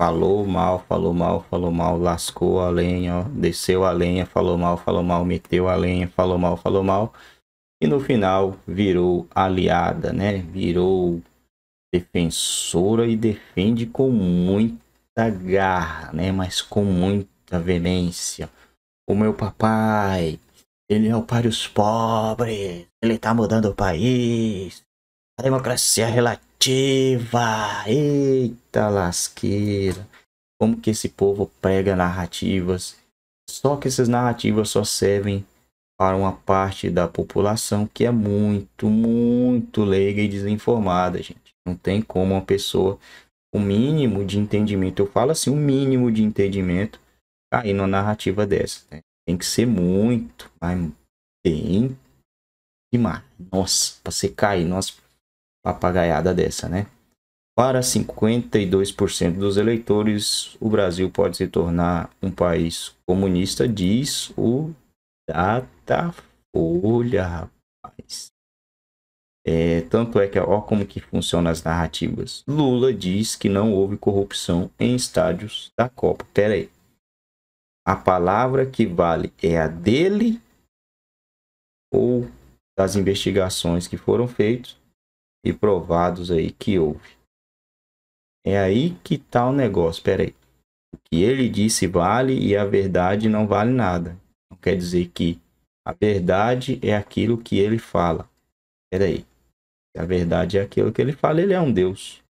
Falou mal, falou mal, falou mal, lascou a lenha, ó, desceu a lenha, falou mal, falou mal, meteu a lenha, falou mal, falou mal. E no final virou aliada, né? Virou defensora e defende com muita garra, né? Mas com muita veemência. O meu papai, ele é o pai dos pobres, ele tá mudando o país. A democracia relativa é narrativa. Eita lasqueira. Como que esse povo prega narrativas? Só que essas narrativas só servem para uma parte da população que é muito, muito leiga e desinformada, gente. Não tem como uma pessoa o mínimo de entendimento, eu falo assim, o mínimo de entendimento cair numa narrativa dessa, né? Tem que ser muito, mas tem demais. Nossa, para você cair, nossa, papagaiada dessa, né? Para 52% dos eleitores, o Brasil pode se tornar um país comunista, diz o Datafolha, rapaz. É, tanto é que, ó, como que funcionam as narrativas. Lula diz que não houve corrupção em estádios da Copa. Pera aí. A palavra que vale é a dele ou das investigações que foram feitas e provados aí que houve. É aí que tá o negócio, peraí. O que ele disse vale e a verdade não vale nada. Não quer dizer que a verdade é aquilo que ele fala. Peraí. A verdade é aquilo que ele fala, ele é um Deus.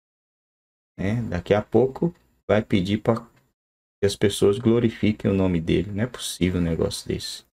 Né? Daqui a pouco vai pedir para que as pessoas glorifiquem o nome dele. Não é possível um negócio desse.